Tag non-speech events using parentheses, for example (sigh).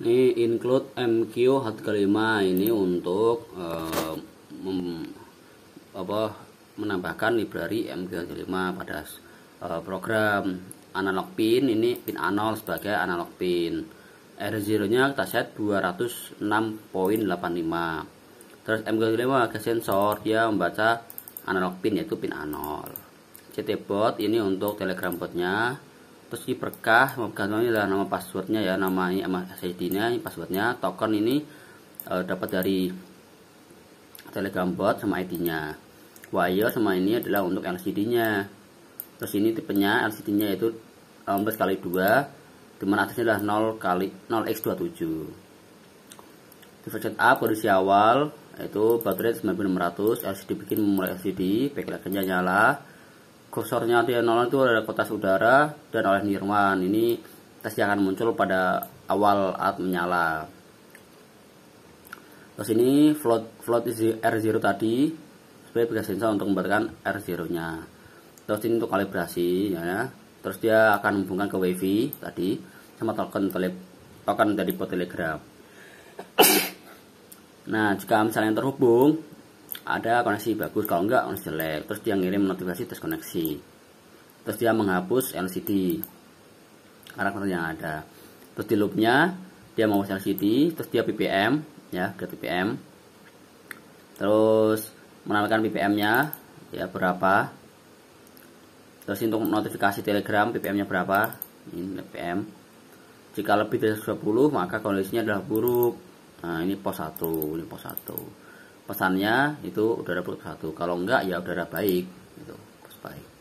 ini include MQ hat 5 ini untuk uh, mem, apa, menambahkan library MQ hat 5 pada uh, program analog pin ini pin analog sebagai analog pin R0 nya kita set 206.85 terus MQ5 ke sensor dia membaca analog pin yaitu pin A0 CT bot ini untuk telegram botnya terus di perkah, berkah ini adalah nama passwordnya ya nama SSD nya passwordnya token ini e, dapat dari telegram bot sama ID nya wire sama ini adalah untuk LCD nya terus ini tipenya LCD nya itu 16 eh, kali dua, dimana atasnya adalah 0 kali 0x27 di version up kondisi awal yaitu baterai 9600 LCD bikin memulai LCD backlightnya nyala kursornya T00 itu ada kotak udara dan oleh Nirwan ini tes yang akan muncul pada awal alat menyala terus ini float float R0 tadi supaya pegas sensor untuk memberikan R0 nya terus ini untuk kalibrasi ya terus dia akan menghubungkan ke wifi tadi sama token tele, token dari telegram (coughs) nah jika misalnya terhubung ada koneksi bagus kalau enggak koneksi jelek terus dia ngirim notifikasi terus koneksi terus dia menghapus LCD karakter yang ada terus di loopnya dia mau LCD terus dia PPM ya ke PPM terus menampilkan PPM nya ya berapa terus untuk notifikasi telegram PPM nya berapa ini PPM jika lebih dari 20 maka kondisinya adalah buruk nah ini pos 1 ini pos 1 pesannya itu udara buruk satu kalau enggak ya udara baik itu baik